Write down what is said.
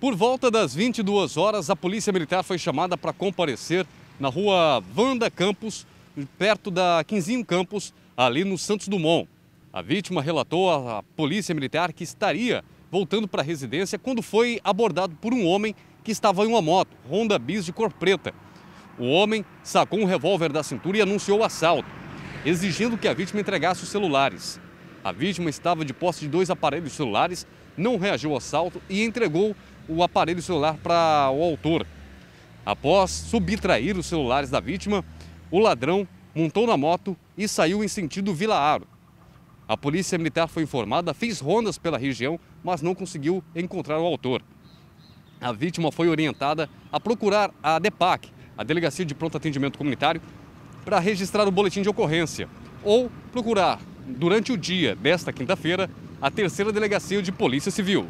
Por volta das 22 horas, a Polícia Militar foi chamada para comparecer na rua Vanda Campos, perto da Quinzinho Campos, ali no Santos Dumont. A vítima relatou à Polícia Militar que estaria voltando para a residência quando foi abordado por um homem que estava em uma moto, Honda Bis de cor preta. O homem sacou um revólver da cintura e anunciou o assalto, exigindo que a vítima entregasse os celulares. A vítima estava de posse de dois aparelhos celulares, não reagiu ao assalto e entregou o aparelho celular para o autor. Após subtrair os celulares da vítima, o ladrão montou na moto e saiu em sentido Vila Aro. A polícia militar foi informada, fez rondas pela região, mas não conseguiu encontrar o autor. A vítima foi orientada a procurar a DEPAC, a Delegacia de Pronto Atendimento Comunitário, para registrar o boletim de ocorrência ou procurar, durante o dia desta quinta-feira, a terceira delegacia de Polícia Civil.